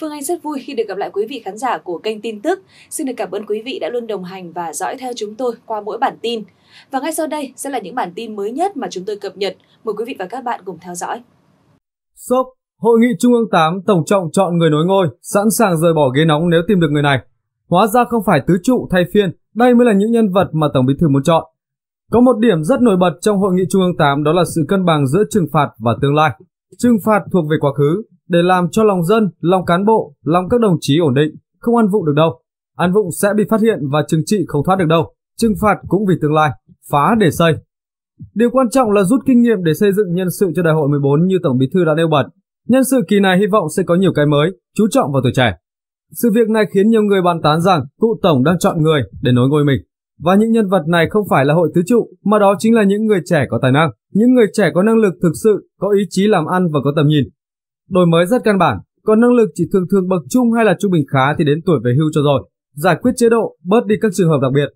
Phương Anh rất vui khi được gặp lại quý vị khán giả của kênh tin tức. Xin được cảm ơn quý vị đã luôn đồng hành và dõi theo chúng tôi qua mỗi bản tin. Và ngay sau đây sẽ là những bản tin mới nhất mà chúng tôi cập nhật. Mời quý vị và các bạn cùng theo dõi. Sốc, Hội nghị Trung ương 8 tổng trọng chọn người nối ngôi, sẵn sàng rời bỏ ghế nóng nếu tìm được người này. Hóa ra không phải tứ trụ thay phiên, đây mới là những nhân vật mà Tổng Bí thư muốn chọn. Có một điểm rất nổi bật trong Hội nghị Trung ương 8 đó là sự cân bằng giữa trừng phạt và tương lai. Trừng phạt thuộc về quá khứ, để làm cho lòng dân, lòng cán bộ, lòng các đồng chí ổn định, không ăn vụng được đâu. Ăn vụng sẽ bị phát hiện và trừng trị không thoát được đâu, trừng phạt cũng vì tương lai, phá để xây. Điều quan trọng là rút kinh nghiệm để xây dựng nhân sự cho đại hội 14 như Tổng Bí thư đã nêu bật. Nhân sự kỳ này hy vọng sẽ có nhiều cái mới, chú trọng vào tuổi trẻ. Sự việc này khiến nhiều người bàn tán rằng cụ Tổng đang chọn người để nối ngôi mình. Và những nhân vật này không phải là hội tứ trụ, mà đó chính là những người trẻ có tài năng, những người trẻ có năng lực thực sự, có ý chí làm ăn và có tầm nhìn, Đổi mới rất căn bản, còn năng lực chỉ thường thường bậc trung hay là trung bình khá thì đến tuổi về hưu cho rồi. Giải quyết chế độ, bớt đi các trường hợp đặc biệt.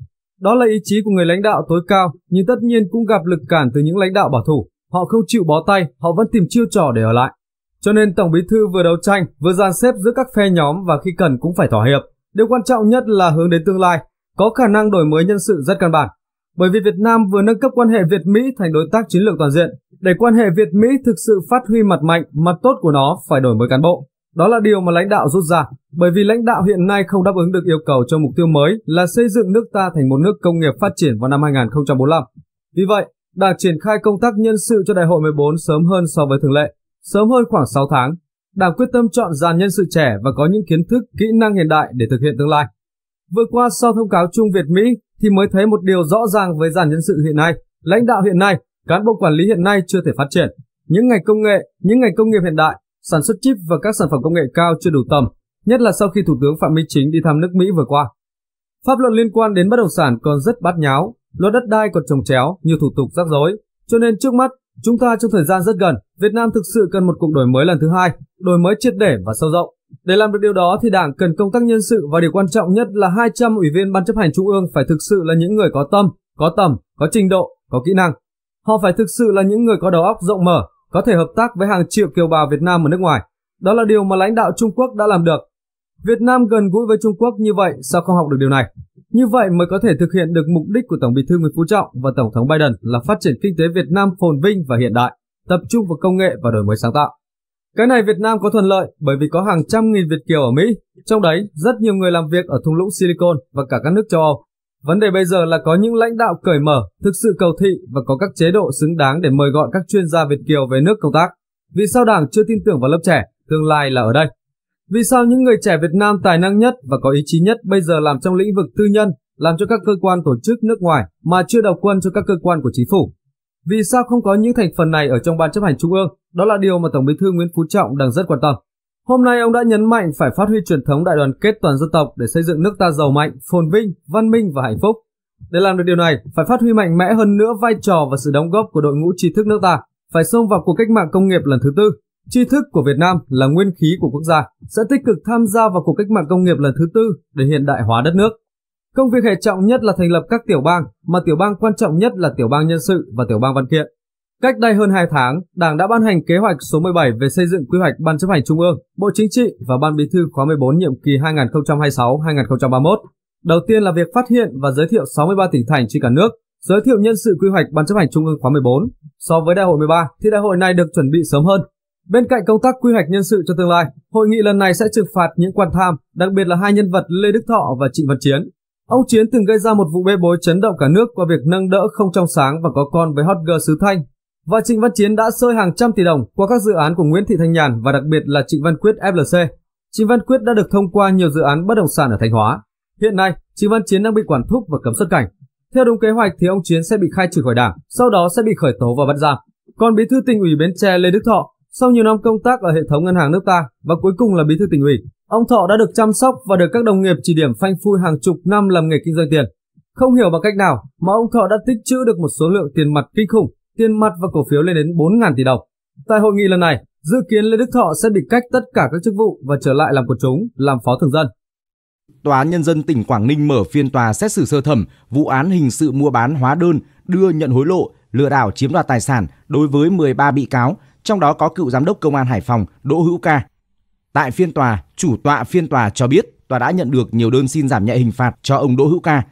Đó là ý chí của người lãnh đạo tối cao, nhưng tất nhiên cũng gặp lực cản từ những lãnh đạo bảo thủ. Họ không chịu bó tay, họ vẫn tìm chiêu trò để ở lại. Cho nên Tổng Bí Thư vừa đấu tranh, vừa dàn xếp giữa các phe nhóm và khi cần cũng phải thỏa hiệp. Điều quan trọng nhất là hướng đến tương lai, có khả năng đổi mới nhân sự rất căn bản bởi vì Việt Nam vừa nâng cấp quan hệ Việt-Mỹ thành đối tác chiến lược toàn diện. Để quan hệ Việt-Mỹ thực sự phát huy mặt mạnh, mặt tốt của nó phải đổi mới cán bộ. Đó là điều mà lãnh đạo rút ra, bởi vì lãnh đạo hiện nay không đáp ứng được yêu cầu cho mục tiêu mới là xây dựng nước ta thành một nước công nghiệp phát triển vào năm 2045. Vì vậy, Đảng triển khai công tác nhân sự cho đại hội 14 sớm hơn so với thường lệ, sớm hơn khoảng 6 tháng. Đảng quyết tâm chọn dàn nhân sự trẻ và có những kiến thức, kỹ năng hiện đại để thực hiện tương lai. Vừa qua sau thông cáo chung Việt Mỹ, thì mới thấy một điều rõ ràng với dàn nhân sự hiện nay, lãnh đạo hiện nay, cán bộ quản lý hiện nay chưa thể phát triển. Những ngành công nghệ, những ngành công nghiệp hiện đại, sản xuất chip và các sản phẩm công nghệ cao chưa đủ tầm, nhất là sau khi Thủ tướng Phạm Minh Chính đi thăm nước Mỹ vừa qua. Pháp luật liên quan đến bất động sản còn rất bát nháo, luật đất đai còn trồng chéo, nhiều thủ tục rắc rối. Cho nên trước mắt, chúng ta trong thời gian rất gần, Việt Nam thực sự cần một cuộc đổi mới lần thứ hai, đổi mới triệt để và sâu rộng. Để làm được điều đó thì Đảng cần công tác nhân sự và điều quan trọng nhất là 200 ủy viên ban chấp hành trung ương phải thực sự là những người có tâm, có tầm, có trình độ, có kỹ năng. Họ phải thực sự là những người có đầu óc rộng mở, có thể hợp tác với hàng triệu kiều bào Việt Nam ở nước ngoài. Đó là điều mà lãnh đạo Trung Quốc đã làm được. Việt Nam gần gũi với Trung Quốc như vậy sao không học được điều này? Như vậy mới có thể thực hiện được mục đích của Tổng Bí thư Nguyễn Phú Trọng và Tổng thống Biden là phát triển kinh tế Việt Nam phồn vinh và hiện đại, tập trung vào công nghệ và đổi mới sáng tạo. Cái này Việt Nam có thuận lợi bởi vì có hàng trăm nghìn Việt Kiều ở Mỹ, trong đấy rất nhiều người làm việc ở thung lũng Silicon và cả các nước châu Âu. Vấn đề bây giờ là có những lãnh đạo cởi mở, thực sự cầu thị và có các chế độ xứng đáng để mời gọi các chuyên gia Việt Kiều về nước công tác. Vì sao Đảng chưa tin tưởng vào lớp trẻ, tương lai là ở đây? Vì sao những người trẻ Việt Nam tài năng nhất và có ý chí nhất bây giờ làm trong lĩnh vực tư nhân, làm cho các cơ quan tổ chức nước ngoài mà chưa đầu quân cho các cơ quan của chính phủ? Vì sao không có những thành phần này ở trong ban chấp hành trung ương? Đó là điều mà Tổng Bí thư Nguyễn Phú Trọng đang rất quan tâm. Hôm nay ông đã nhấn mạnh phải phát huy truyền thống đại đoàn kết toàn dân tộc để xây dựng nước ta giàu mạnh, phồn vinh, văn minh và hạnh phúc. Để làm được điều này, phải phát huy mạnh mẽ hơn nữa vai trò và sự đóng góp của đội ngũ trí thức nước ta, phải xông vào cuộc cách mạng công nghiệp lần thứ tư. Tri thức của Việt Nam là nguyên khí của quốc gia, sẽ tích cực tham gia vào cuộc cách mạng công nghiệp lần thứ tư để hiện đại hóa đất nước. Công việc hệ trọng nhất là thành lập các tiểu bang, mà tiểu bang quan trọng nhất là tiểu bang nhân sự và tiểu bang văn kiện. Cách đây hơn 2 tháng, Đảng đã ban hành kế hoạch số 17 về xây dựng quy hoạch Ban chấp hành Trung ương, Bộ Chính trị và Ban Bí thư khóa 14 nhiệm kỳ 2026-2031. Đầu tiên là việc phát hiện và giới thiệu 63 tỉnh thành trên cả nước, giới thiệu nhân sự quy hoạch Ban chấp hành Trung ương khóa 14. So với đại hội 13 thì đại hội này được chuẩn bị sớm hơn. Bên cạnh công tác quy hoạch nhân sự cho tương lai, hội nghị lần này sẽ trừng phạt những quan tham, đặc biệt là hai nhân vật Lê Đức Thọ và Trịnh Văn Chiến Ông Chiến từng gây ra một vụ bê bối chấn động cả nước qua việc nâng đỡ không trong sáng và có con với hot girl xứ Thanh. Và Trịnh Văn Chiến đã sơi hàng trăm tỷ đồng qua các dự án của Nguyễn Thị Thanh Nhàn và đặc biệt là Trịnh Văn Quyết FLC. Trịnh Văn Quyết đã được thông qua nhiều dự án bất động sản ở Thanh Hóa. Hiện nay, Trịnh Văn Chiến đang bị quản thúc và cấm xuất cảnh. Theo đúng kế hoạch thì ông Chiến sẽ bị khai trừ khỏi đảng, sau đó sẽ bị khởi tố và bắt giam. Còn bí thư tỉnh ủy Bến Tre Lê Đức Thọ, sau nhiều năm công tác ở hệ thống ngân hàng nước ta và cuối cùng là bí thư tỉnh ủy, Ông Thọ đã được chăm sóc và được các đồng nghiệp chỉ điểm phanh phui hàng chục năm làm nghề kinh doanh tiền. Không hiểu bằng cách nào mà ông Thọ đã tích trữ được một số lượng tiền mặt kinh khủng, tiền mặt và cổ phiếu lên đến 4.000 tỷ đồng. Tại hội nghị lần này, dự kiến Lê Đức Thọ sẽ bị cách tất cả các chức vụ và trở lại làm của chúng, làm phó thường dân. Tòa án Nhân dân tỉnh Quảng Ninh mở phiên tòa xét xử sơ thẩm vụ án hình sự mua bán hóa đơn, đưa nhận hối lộ, lừa đảo chiếm đoạt tài sản đối với 13 bị cáo, trong đó có cựu giám đốc công an Hải Phòng Đỗ Hữu Ca, Tại phiên tòa, chủ tọa phiên tòa cho biết tòa đã nhận được nhiều đơn xin giảm nhẹ hình phạt cho ông Đỗ Hữu Ca.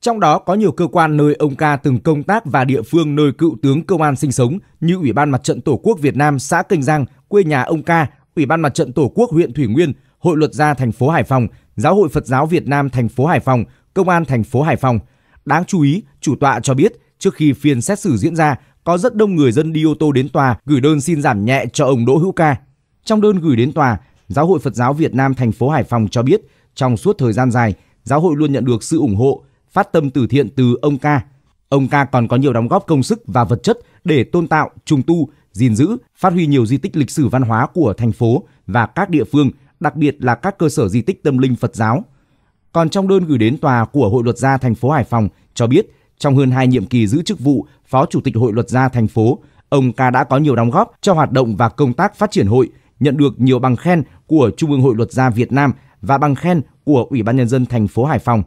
Trong đó có nhiều cơ quan nơi ông Ca từng công tác và địa phương nơi cựu tướng công an sinh sống như Ủy ban Mặt trận Tổ quốc Việt Nam xã Kênh Giang, quê nhà ông Ca, Ủy ban Mặt trận Tổ quốc huyện Thủy Nguyên, Hội luật gia thành phố Hải Phòng, Giáo hội Phật giáo Việt Nam thành phố Hải Phòng, Công an thành phố Hải Phòng. Đáng chú ý, chủ tọa cho biết trước khi phiên xét xử diễn ra, có rất đông người dân đi ô tô đến tòa gửi đơn xin giảm nhẹ cho ông Đỗ Hữu Ca. Trong đơn gửi đến tòa, Giáo hội Phật giáo Việt Nam thành phố Hải Phòng cho biết, trong suốt thời gian dài, giáo hội luôn nhận được sự ủng hộ, phát tâm từ thiện từ ông ca. Ông ca còn có nhiều đóng góp công sức và vật chất để tôn tạo, trùng tu, gìn giữ, phát huy nhiều di tích lịch sử văn hóa của thành phố và các địa phương, đặc biệt là các cơ sở di tích tâm linh Phật giáo. Còn trong đơn gửi đến tòa của Hội luật gia thành phố Hải Phòng cho biết, trong hơn hai nhiệm kỳ giữ chức vụ Phó Chủ tịch Hội luật gia thành phố, ông ca đã có nhiều đóng góp cho hoạt động và công tác phát triển hội, nhận được nhiều bằng khen của Trung ương Hội Luật gia Việt Nam và bằng khen của Ủy ban nhân dân thành phố Hải Phòng.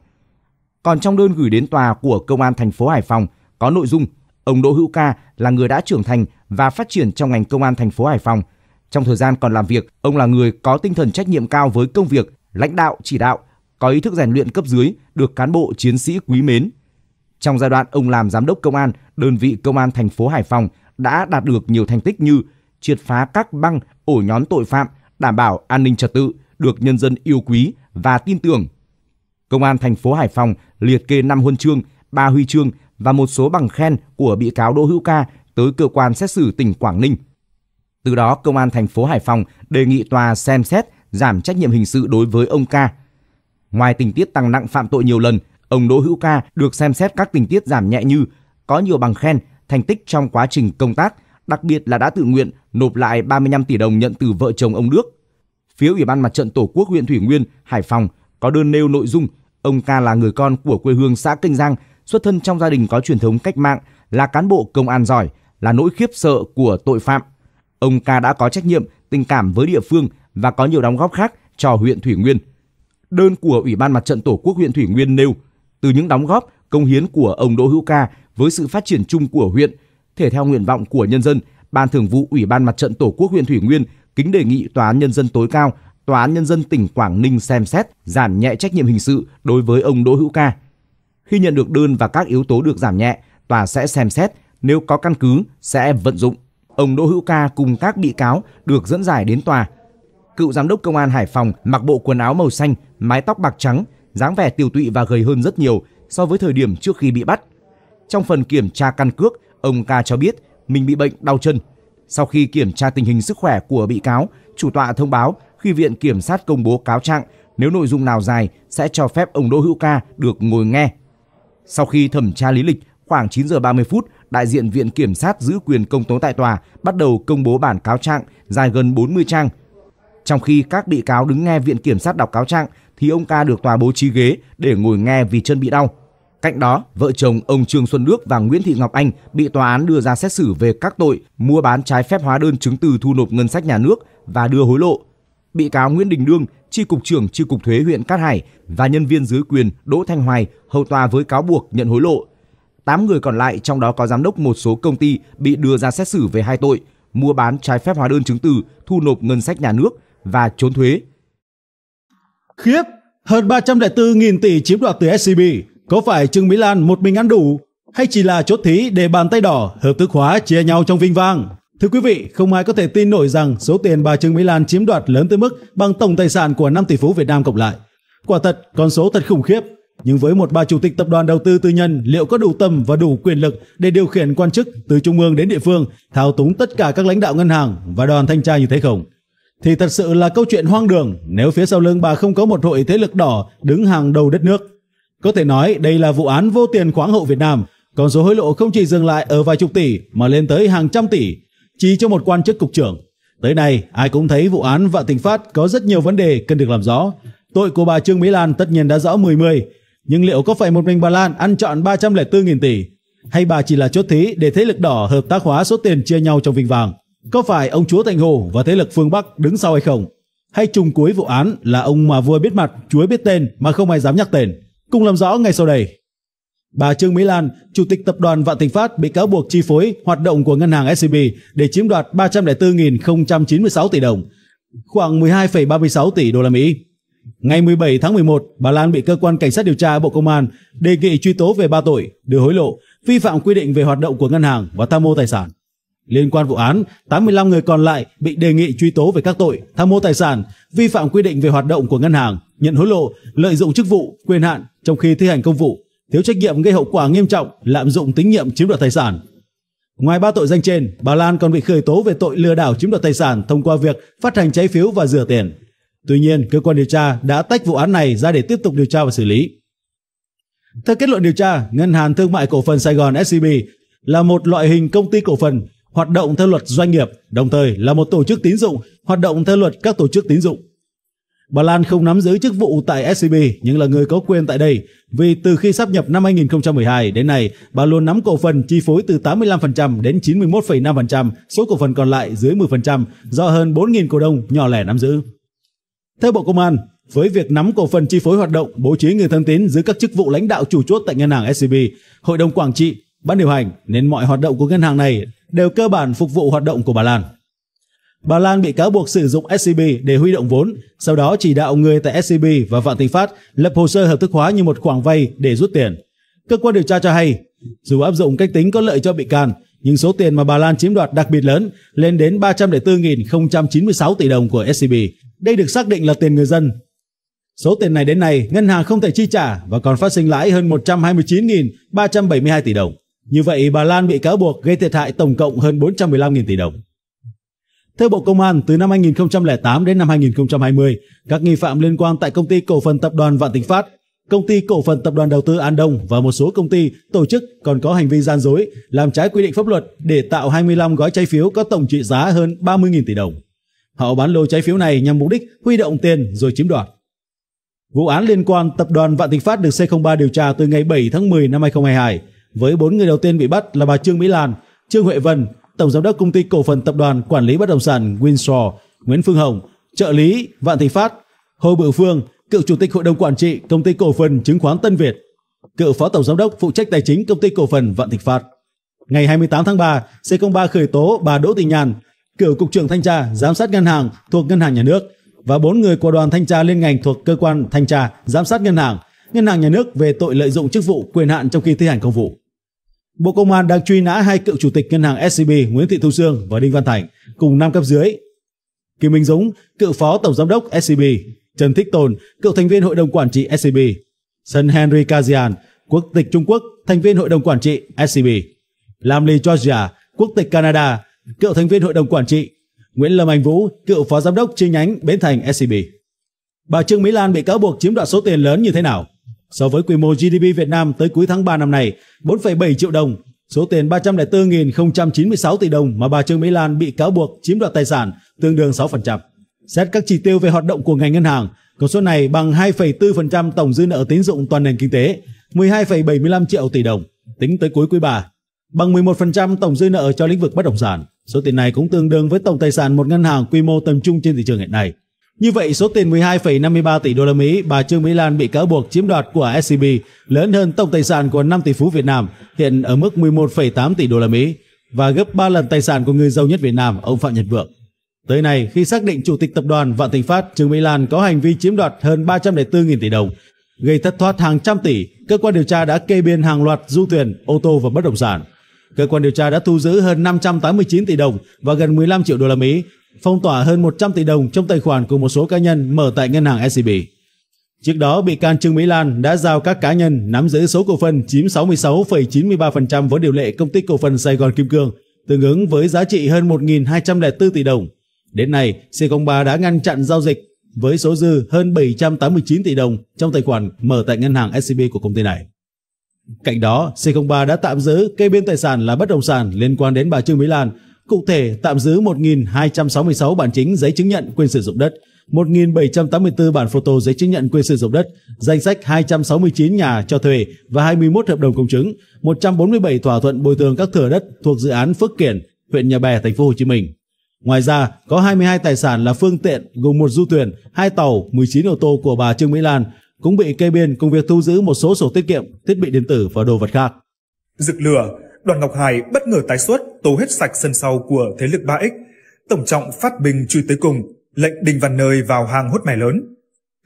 Còn trong đơn gửi đến tòa của công an thành phố Hải Phòng có nội dung ông Đỗ Hữu Ca là người đã trưởng thành và phát triển trong ngành công an thành phố Hải Phòng. Trong thời gian còn làm việc, ông là người có tinh thần trách nhiệm cao với công việc, lãnh đạo chỉ đạo, có ý thức rèn luyện cấp dưới, được cán bộ chiến sĩ quý mến. Trong giai đoạn ông làm giám đốc công an, đơn vị công an thành phố Hải Phòng đã đạt được nhiều thành tích như triệt phá các băng, ổ nhóm tội phạm, đảm bảo an ninh trật tự được nhân dân yêu quý và tin tưởng. Công an thành phố Hải Phòng liệt kê 5 huân chương, 3 huy chương và một số bằng khen của bị cáo Đỗ Hữu Ca tới cơ quan xét xử tỉnh Quảng Ninh. Từ đó, Công an thành phố Hải Phòng đề nghị tòa xem xét giảm trách nhiệm hình sự đối với ông Ca. Ngoài tình tiết tăng nặng phạm tội nhiều lần, ông Đỗ Hữu Ca được xem xét các tình tiết giảm nhẹ như có nhiều bằng khen, thành tích trong quá trình công tác – đặc biệt là đã tự nguyện nộp lại 35 tỷ đồng nhận từ vợ chồng ông Đức. Phía Ủy ban Mặt trận Tổ quốc huyện Thủy Nguyên, Hải Phòng có đơn nêu nội dung ông ca là người con của quê hương xã Kênh Giang, xuất thân trong gia đình có truyền thống cách mạng, là cán bộ công an giỏi, là nỗi khiếp sợ của tội phạm. Ông ca đã có trách nhiệm, tình cảm với địa phương và có nhiều đóng góp khác cho huyện Thủy Nguyên. Đơn của Ủy ban Mặt trận Tổ quốc huyện Thủy Nguyên nêu, từ những đóng góp, công hiến của ông Đỗ Hữu Ca với sự phát triển chung của huyện – thể theo nguyện vọng của nhân dân, Ban Thường vụ Ủy ban Mặt trận Tổ quốc huyện Thủy Nguyên kính đề nghị Tòa án nhân dân tối cao, Tòa án nhân dân tỉnh Quảng Ninh xem xét giảm nhẹ trách nhiệm hình sự đối với ông Đỗ Hữu Ca. Khi nhận được đơn và các yếu tố được giảm nhẹ, tòa sẽ xem xét, nếu có căn cứ sẽ vận dụng. Ông Đỗ Hữu Ca cùng các bị cáo được dẫn giải đến tòa. Cựu giám đốc công an Hải Phòng mặc bộ quần áo màu xanh, mái tóc bạc trắng, dáng vẻ tiêu tụy và gầy hơn rất nhiều so với thời điểm trước khi bị bắt. Trong phần kiểm tra căn cước, Ông ca cho biết mình bị bệnh đau chân. Sau khi kiểm tra tình hình sức khỏe của bị cáo, chủ tọa thông báo khi viện kiểm sát công bố cáo trạng, nếu nội dung nào dài sẽ cho phép ông Đỗ Hữu Ca được ngồi nghe. Sau khi thẩm tra lý lịch, khoảng 9 giờ 30 phút, đại diện viện kiểm sát giữ quyền công tố tại tòa bắt đầu công bố bản cáo trạng dài gần 40 trang. Trong khi các bị cáo đứng nghe viện kiểm sát đọc cáo trạng thì ông ca được tòa bố trí ghế để ngồi nghe vì chân bị đau. Cạnh đó, vợ chồng ông Trương Xuân Đức và Nguyễn Thị Ngọc Anh bị tòa án đưa ra xét xử về các tội mua bán trái phép hóa đơn chứng từ thu nộp ngân sách nhà nước và đưa hối lộ. Bị cáo Nguyễn Đình Đương, tri cục trưởng tri cục thuế huyện Cát Hải và nhân viên dưới quyền Đỗ Thanh Hoài hầu tòa với cáo buộc nhận hối lộ. tám người còn lại trong đó có giám đốc một số công ty bị đưa ra xét xử về hai tội mua bán trái phép hóa đơn chứng từ thu nộp ngân sách nhà nước và trốn thuế. Khiếp, hơn 304.000 tỷ chiếm đoạt từ SCB, có phải Trương Mỹ Lan một mình ăn đủ hay chỉ là chốt thí để bàn tay đỏ hợp thức hóa chia nhau trong vinh vang? Thưa quý vị, không ai có thể tin nổi rằng số tiền bà Trương Mỹ Lan chiếm đoạt lớn tới mức bằng tổng tài sản của 5 tỷ phú Việt Nam cộng lại. Quả thật, con số thật khủng khiếp. Nhưng với một bà chủ tịch tập đoàn đầu tư tư nhân liệu có đủ tầm và đủ quyền lực để điều khiển quan chức từ trung ương đến địa phương, thao túng tất cả các lãnh đạo ngân hàng và đoàn thanh tra như thế không? Thì thật sự là câu chuyện hoang đường nếu phía sau lưng bà không có một hội thế lực đỏ đứng hàng đầu đất nước. Có thể nói đây là vụ án vô tiền khoáng hậu Việt Nam, con số hối lộ không chỉ dừng lại ở vài chục tỷ mà lên tới hàng trăm tỷ, chỉ cho một quan chức cục trưởng. Tới nay, ai cũng thấy vụ án Vạn Thịnh Phát có rất nhiều vấn đề cần được làm rõ. Tội của bà Trương Mỹ Lan tất nhiên đã rõ mười mười nhưng liệu có phải một mình bà Lan ăn chọn 304.000 tỷ? Hay bà chỉ là chốt thí để thế lực đỏ hợp tác hóa số tiền chia nhau trong vinh vàng? Có phải ông chúa Thành Hồ và thế lực phương Bắc đứng sau hay không? Hay trùng cuối vụ án là ông mà vừa biết mặt, chúa biết tên mà không ai dám nhắc tên? Cùng làm rõ ngay sau đây. Bà Trương Mỹ Lan, Chủ tịch Tập đoàn Vạn Thịnh Phát bị cáo buộc chi phối hoạt động của ngân hàng SCB để chiếm đoạt 304.096 tỷ đồng, khoảng 12,36 tỷ đô la Mỹ. Ngày 17 tháng 11, bà Lan bị cơ quan cảnh sát điều tra Bộ Công an đề nghị truy tố về ba tội đưa hối lộ, vi phạm quy định về hoạt động của ngân hàng và tham mô tài sản. Liên quan vụ án, 85 người còn lại bị đề nghị truy tố về các tội tham mô tài sản, vi phạm quy định về hoạt động của ngân hàng, nhận hối lộ, lợi dụng chức vụ, quyền hạn, trong khi thi hành công vụ, thiếu trách nhiệm gây hậu quả nghiêm trọng, lạm dụng tín nhiệm chiếm đoạt tài sản. Ngoài ba tội danh trên, bà Lan còn bị khởi tố về tội lừa đảo chiếm đoạt tài sản thông qua việc phát hành trái phiếu và rửa tiền. Tuy nhiên, cơ quan điều tra đã tách vụ án này ra để tiếp tục điều tra và xử lý. Theo kết luận điều tra, Ngân hàng Thương mại Cổ phần Sài Gòn SCB là một loại hình công ty cổ phần hoạt động theo luật doanh nghiệp, đồng thời là một tổ chức tín dụng hoạt động theo luật các tổ chức tín dụng. Bà Lan không nắm giữ chức vụ tại SCB nhưng là người có quyền tại đây vì từ khi sắp nhập năm 2012 đến nay, bà luôn nắm cổ phần chi phối từ 85% đến 91,5%, số cổ phần còn lại dưới 10% do hơn 4.000 cổ đông nhỏ lẻ nắm giữ. Theo Bộ Công an, với việc nắm cổ phần chi phối hoạt động, bố trí người thân tín dưới các chức vụ lãnh đạo chủ chốt tại ngân hàng SCB, hội đồng quản trị, ban điều hành nên mọi hoạt động của ngân hàng này đều cơ bản phục vụ hoạt động của bà Lan. Bà Lan bị cáo buộc sử dụng SCB để huy động vốn, sau đó chỉ đạo người tại SCB và Vạn Thịnh Phát lập hồ sơ hợp thức hóa như một khoản vay để rút tiền. Cơ quan điều tra cho hay, dù áp dụng cách tính có lợi cho bị can, nhưng số tiền mà bà Lan chiếm đoạt đặc biệt lớn lên đến 304.096 tỷ đồng của SCB. Đây được xác định là tiền người dân. Số tiền này đến nay, ngân hàng không thể chi trả và còn phát sinh lãi hơn 129.372 tỷ đồng. Như vậy, bà Lan bị cáo buộc gây thiệt hại tổng cộng hơn 415.000 tỷ đồng. Theo Bộ Công an, từ năm 2008 đến năm 2020, các nghi phạm liên quan tại công ty cổ phần tập đoàn Vạn Thịnh Phát, công ty cổ phần tập đoàn đầu tư An Đông và một số công ty, tổ chức còn có hành vi gian dối, làm trái quy định pháp luật để tạo 25 gói trái phiếu có tổng trị giá hơn 30.000 tỷ đồng. Họ bán lô trái phiếu này nhằm mục đích huy động tiền rồi chiếm đoạt. Vụ án liên quan tập đoàn Vạn Thịnh Phát được C03 điều tra từ ngày 7 tháng 10 năm 2022 với bốn người đầu tiên bị bắt là bà Trương Mỹ Lan, Trương Huệ Vân, Tổng giám đốc công ty cổ phần tập đoàn quản lý bất động sản Windsor Nguyễn Phương Hồng, trợ lý Vạn Thị Phát, Hồ Bửu Phương, cựu chủ tịch hội đồng quản trị công ty cổ phần chứng khoán Tân Việt, cựu phó tổng giám đốc phụ trách tài chính công ty cổ phần Vạn Thịnh Phát. Ngày 28 tháng 3, C03 khởi tố bà Đỗ Thị Nhàn, cựu cục trưởng thanh tra giám sát ngân hàng thuộc Ngân hàng Nhà nước và bốn người của đoàn thanh tra liên ngành thuộc cơ quan thanh tra giám sát ngân hàng, Ngân hàng Nhà nước về tội lợi dụng chức vụ quyền hạn trong khi thi hành công vụ. Bộ Công an đang truy nã hai cựu chủ tịch ngân hàng SCB Nguyễn Thị Thu Sương và Đinh Văn Thành cùng năm cấp dưới. Kim Minh Dũng, cựu phó tổng giám đốc SCB, Trần Thích Tồn, cựu thành viên hội đồng quản trị SCB, Sân Henry Kazian, quốc tịch Trung Quốc, thành viên hội đồng quản trị SCB, Lam Lee Georgia, quốc tịch Canada, cựu thành viên hội đồng quản trị, Nguyễn Lâm Anh Vũ, cựu phó giám đốc chi nhánh Bến Thành SCB. Bà Trương Mỹ Lan bị cáo buộc chiếm đoạt số tiền lớn như thế nào? So với quy mô GDP Việt Nam tới cuối tháng 3 năm nay 4,7 triệu đồng, số tiền 304.096 tỷ đồng mà bà Trương Mỹ Lan bị cáo buộc chiếm đoạt tài sản tương đương 6%. Xét các chỉ tiêu về hoạt động của ngành ngân hàng, con số này bằng 2,4% tổng dư nợ tín dụng toàn nền kinh tế, 12,75 triệu tỷ đồng tính tới cuối quý 3, bằng 11% tổng dư nợ cho lĩnh vực bất động sản. Số tiền này cũng tương đương với tổng tài sản một ngân hàng quy mô tầm trung trên thị trường hiện nay. Như vậy, số tiền 12,53 tỷ đô la Mỹ bà Trương Mỹ Lan bị cáo buộc chiếm đoạt của SCB lớn hơn tổng tài sản của 5 tỷ phú Việt Nam, hiện ở mức 11,8 tỷ đô la Mỹ và gấp 3 lần tài sản của người giàu nhất Việt Nam, ông Phạm Nhật Vượng. Tới nay, khi xác định chủ tịch tập đoàn Vạn Thịnh Phát Trương Mỹ Lan có hành vi chiếm đoạt hơn 304.000 tỷ đồng, gây thất thoát hàng trăm tỷ, cơ quan điều tra đã kê biên hàng loạt du thuyền, ô tô và bất động sản. Cơ quan điều tra đã thu giữ hơn 589 tỷ đồng và gần 15 triệu đô la Mỹ phong tỏa hơn 100 tỷ đồng trong tài khoản của một số cá nhân mở tại ngân hàng SCB. Trước đó, bị can Trương Mỹ Lan đã giao các cá nhân nắm giữ số cổ phần chiếm 66,93% vốn điều lệ công ty cổ phần Sài Gòn Kim Cương, tương ứng với giá trị hơn 1.204 tỷ đồng. Đến nay, C03 đã ngăn chặn giao dịch với số dư hơn 789 tỷ đồng trong tài khoản mở tại ngân hàng SCB của công ty này. Cạnh đó, C03 đã tạm giữ kê biên tài sản là bất động sản liên quan đến bà Trương Mỹ Lan Cụ thể, tạm giữ 1.266 bản chính giấy chứng nhận quyền sử dụng đất, 1.784 bản photo giấy chứng nhận quyền sử dụng đất, danh sách 269 nhà cho thuê và 21 hợp đồng công chứng, 147 thỏa thuận bồi thường các thửa đất thuộc dự án Phước Kiển, huyện Nhà Bè, thành phố Hồ Chí Minh. Ngoài ra, có 22 tài sản là phương tiện gồm một du thuyền, hai tàu, 19 ô tô của bà Trương Mỹ Lan cũng bị kê biên cùng việc thu giữ một số sổ tiết kiệm, thiết bị điện tử và đồ vật khác. Dực lửa đoàn Ngọc Hải bất ngờ tái xuất, tố hết sạch sân sau của thế lực 3X. Tổng trọng phát bình truy tới cùng, lệnh Đinh Văn Nơi vào hàng hốt mẻ lớn.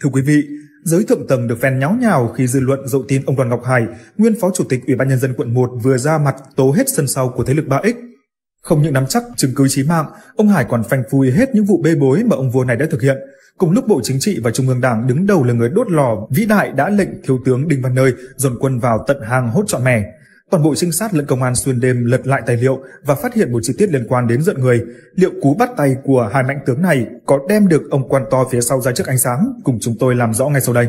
Thưa quý vị, giới thượng tầng được phen nháo nhào khi dư luận dội tin ông Đoàn Ngọc Hải, nguyên phó chủ tịch Ủy ban nhân dân quận 1 vừa ra mặt tố hết sân sau của thế lực 3X. Không những nắm chắc chứng cứ chí mạng, ông Hải còn phanh phui hết những vụ bê bối mà ông vua này đã thực hiện. Cùng lúc Bộ Chính trị và Trung ương Đảng đứng đầu là người đốt lò vĩ đại đã lệnh thiếu tướng Đinh Văn Nơi dồn quân vào tận hàng hốt trọn mẻ toàn bộ trinh sát lẫn công an xuyên đêm lật lại tài liệu và phát hiện một chi tiết liên quan đến giận người. Liệu cú bắt tay của hai mạnh tướng này có đem được ông quan to phía sau ra trước ánh sáng? Cùng chúng tôi làm rõ ngay sau đây.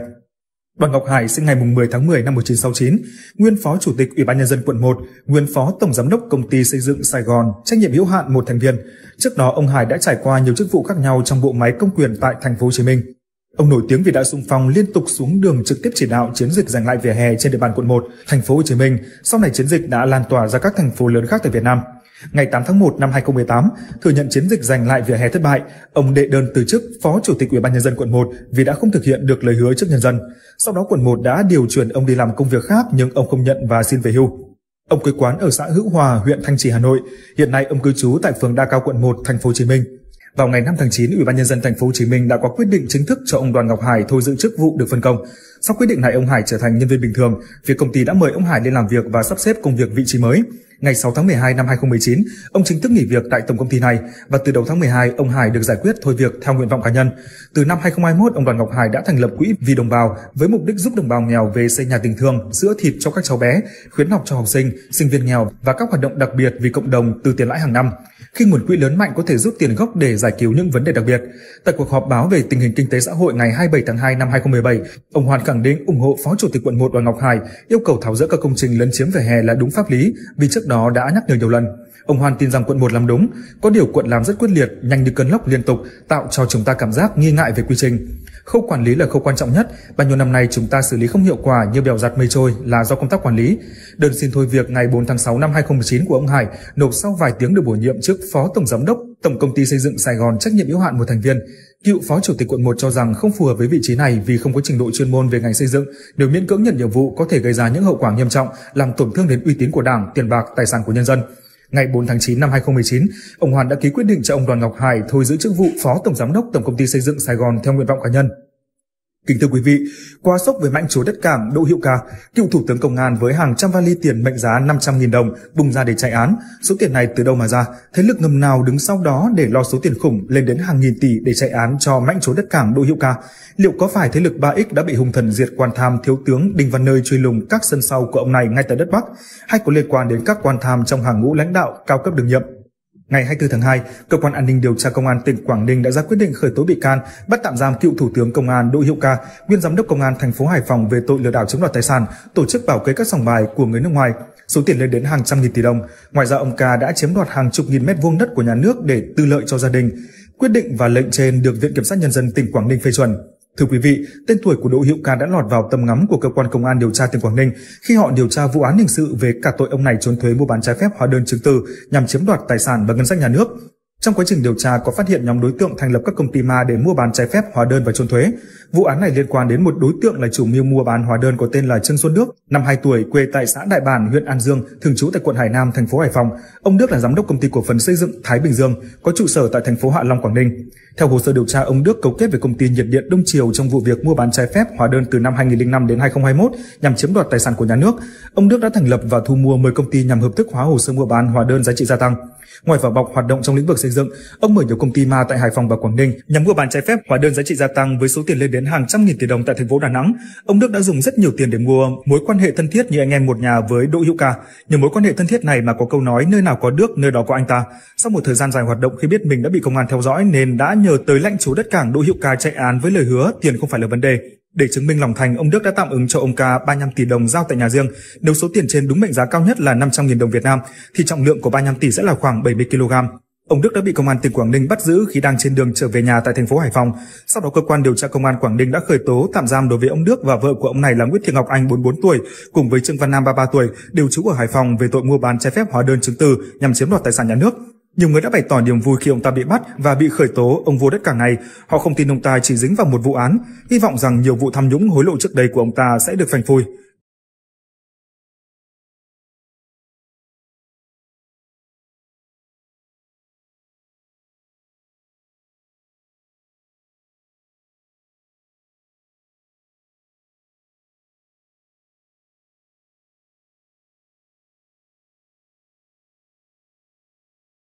Đoàn Ngọc Hải sinh ngày 10 tháng 10 năm 1969, nguyên phó chủ tịch Ủy ban nhân dân quận 1, nguyên phó tổng giám đốc công ty xây dựng Sài Gòn, trách nhiệm hữu hạn một thành viên. Trước đó ông Hải đã trải qua nhiều chức vụ khác nhau trong bộ máy công quyền tại thành phố Hồ Chí Minh. Ông nổi tiếng vì đã xung phong liên tục xuống đường trực tiếp chỉ đạo chiến dịch giành lại vỉa hè trên địa bàn quận 1, thành phố Hồ Chí Minh. Sau này chiến dịch đã lan tỏa ra các thành phố lớn khác tại Việt Nam. Ngày 8 tháng 1 năm 2018, thừa nhận chiến dịch giành lại vỉa hè thất bại, ông đệ đơn từ chức Phó Chủ tịch Ủy ban nhân dân quận 1 vì đã không thực hiện được lời hứa trước nhân dân. Sau đó quận 1 đã điều chuyển ông đi làm công việc khác nhưng ông không nhận và xin về hưu. Ông quê quán ở xã Hữu Hòa, huyện Thanh Trì, Hà Nội. Hiện nay ông cư trú tại phường Đa Cao quận 1, thành phố Hồ Chí Minh vào ngày 5 tháng 9, Ủy ban nhân dân thành phố Hồ Chí Minh đã có quyết định chính thức cho ông Đoàn Ngọc Hải thôi giữ chức vụ được phân công. Sau quyết định này, ông Hải trở thành nhân viên bình thường. Việc công ty đã mời ông Hải lên làm việc và sắp xếp công việc vị trí mới. Ngày 6 tháng 12 năm 2019, ông chính thức nghỉ việc tại tổng công ty này và từ đầu tháng 12, ông Hải được giải quyết thôi việc theo nguyện vọng cá nhân. Từ năm 2021, ông Đoàn Ngọc Hải đã thành lập quỹ vì đồng bào với mục đích giúp đồng bào nghèo về xây nhà tình thương, sữa thịt cho các cháu bé, khuyến học cho học sinh, sinh viên nghèo và các hoạt động đặc biệt vì cộng đồng từ tiền lãi hàng năm khi nguồn quỹ lớn mạnh có thể rút tiền gốc để giải cứu những vấn đề đặc biệt. Tại cuộc họp báo về tình hình kinh tế xã hội ngày 27 tháng 2 năm 2017, ông Hoàn khẳng định ủng hộ Phó Chủ tịch quận 1 Đoàn Ngọc Hải yêu cầu tháo rỡ các công trình lấn chiếm vỉa hè là đúng pháp lý vì trước đó đã nhắc nhở nhiều lần. Ông Hoan tin rằng quận 1 làm đúng, có điều quận làm rất quyết liệt, nhanh như cơn lốc liên tục, tạo cho chúng ta cảm giác nghi ngại về quy trình. Khâu quản lý là khâu quan trọng nhất, bao nhiêu năm nay chúng ta xử lý không hiệu quả như bèo giặt mây trôi là do công tác quản lý. Đơn xin thôi việc ngày 4 tháng 6 năm 2019 của ông Hải nộp sau vài tiếng được bổ nhiệm chức Phó Tổng Giám đốc Tổng Công ty Xây dựng Sài Gòn trách nhiệm hữu hạn một thành viên. Cựu Phó Chủ tịch quận 1 cho rằng không phù hợp với vị trí này vì không có trình độ chuyên môn về ngành xây dựng, nếu miễn cưỡng nhận nhiệm vụ có thể gây ra những hậu quả nghiêm trọng, làm tổn thương đến uy tín của Đảng, tiền bạc, tài sản của nhân dân. Ngày 4 tháng 9 năm 2019, ông Hoàn đã ký quyết định cho ông Đoàn Ngọc Hải thôi giữ chức vụ Phó Tổng Giám đốc Tổng Công ty Xây dựng Sài Gòn theo nguyện vọng cá nhân. Kính thưa quý vị, qua sốc với mạnh chúa đất cảng Đỗ Hiệu Ca, cựu thủ tướng công an với hàng trăm vali tiền mệnh giá 500.000 đồng bùng ra để chạy án. Số tiền này từ đâu mà ra? Thế lực ngầm nào đứng sau đó để lo số tiền khủng lên đến hàng nghìn tỷ để chạy án cho mạnh chúa đất cảng Đỗ Hiệu Ca? Liệu có phải thế lực 3X đã bị hung thần diệt quan tham thiếu tướng Đinh Văn Nơi truy lùng các sân sau của ông này ngay tại đất Bắc hay có liên quan đến các quan tham trong hàng ngũ lãnh đạo cao cấp đường nhiệm? Ngày 24 tháng 2, cơ quan an ninh điều tra công an tỉnh Quảng Ninh đã ra quyết định khởi tố bị can, bắt tạm giam cựu thủ tướng công an Đỗ Hữu Ca, nguyên giám đốc công an thành phố Hải Phòng về tội lừa đảo chiếm đoạt tài sản, tổ chức bảo kê các sòng bài của người nước ngoài, số tiền lên đến hàng trăm nghìn tỷ đồng. Ngoài ra ông Ca đã chiếm đoạt hàng chục nghìn mét vuông đất của nhà nước để tư lợi cho gia đình. Quyết định và lệnh trên được Viện kiểm sát nhân dân tỉnh Quảng Ninh phê chuẩn. Thưa quý vị, tên tuổi của Đỗ Hiệu Ca đã lọt vào tầm ngắm của cơ quan công an điều tra tỉnh Quảng Ninh khi họ điều tra vụ án hình sự về cả tội ông này trốn thuế mua bán trái phép hóa đơn chứng từ nhằm chiếm đoạt tài sản và ngân sách nhà nước. Trong quá trình điều tra có phát hiện nhóm đối tượng thành lập các công ty ma để mua bán trái phép hóa đơn và trốn thuế. Vụ án này liên quan đến một đối tượng là chủ mưu mua bán hóa đơn có tên là Trương Xuân Đức, năm 2 tuổi, quê tại xã Đại Bản, huyện An Dương, thường trú tại quận Hải Nam, thành phố Hải Phòng. Ông Đức là giám đốc công ty cổ phần xây dựng Thái Bình Dương, có trụ sở tại thành phố Hạ Long, Quảng Ninh. Theo hồ sơ điều tra, ông Đức cấu kết với công ty nhiệt điện Đông Triều trong vụ việc mua bán trái phép hóa đơn từ năm 2005 đến 2021 nhằm chiếm đoạt tài sản của nhà nước. Ông Đức đã thành lập và thu mua 10 công ty nhằm hợp thức hóa hồ sơ mua bán hóa đơn giá trị gia tăng. Ngoài vỏ bọc hoạt động trong lĩnh vực xây dựng, ông mở nhiều công ty ma tại Hải Phòng và Quảng Ninh nhằm mua bán trái phép hóa đơn giá trị gia tăng với số tiền lên đến hàng trăm nghìn tỷ đồng tại thành phố Đà Nẵng. Ông Đức đã dùng rất nhiều tiền để mua mối quan hệ thân thiết như anh em một nhà với Đỗ Hữu Ca. Nhờ mối quan hệ thân thiết này mà có câu nói nơi nào có Đức, nơi đó có anh ta. Sau một thời gian dài hoạt động khi biết mình đã bị công an theo dõi nên đã nhờ tới lãnh chúa đất cảng Đỗ Hiệu Ca chạy án với lời hứa tiền không phải là vấn đề. Để chứng minh lòng thành, ông Đức đã tạm ứng cho ông Ca 35 tỷ đồng giao tại nhà riêng. Nếu số tiền trên đúng mệnh giá cao nhất là 500.000 đồng Việt Nam, thì trọng lượng của 35 tỷ sẽ là khoảng 70 kg. Ông Đức đã bị công an tỉnh Quảng Ninh bắt giữ khi đang trên đường trở về nhà tại thành phố Hải Phòng. Sau đó cơ quan điều tra công an Quảng Ninh đã khởi tố tạm giam đối với ông Đức và vợ của ông này là Nguyễn Thị Ngọc Anh 44 tuổi cùng với Trương Văn Nam 33 tuổi đều trú ở Hải Phòng về tội mua bán trái phép hóa đơn chứng từ nhằm chiếm đoạt tài sản nhà nước. Nhiều người đã bày tỏ niềm vui khi ông ta bị bắt và bị khởi tố, ông vua đất cả ngày. Họ không tin ông ta chỉ dính vào một vụ án, hy vọng rằng nhiều vụ tham nhũng hối lộ trước đây của ông ta sẽ được phanh phui.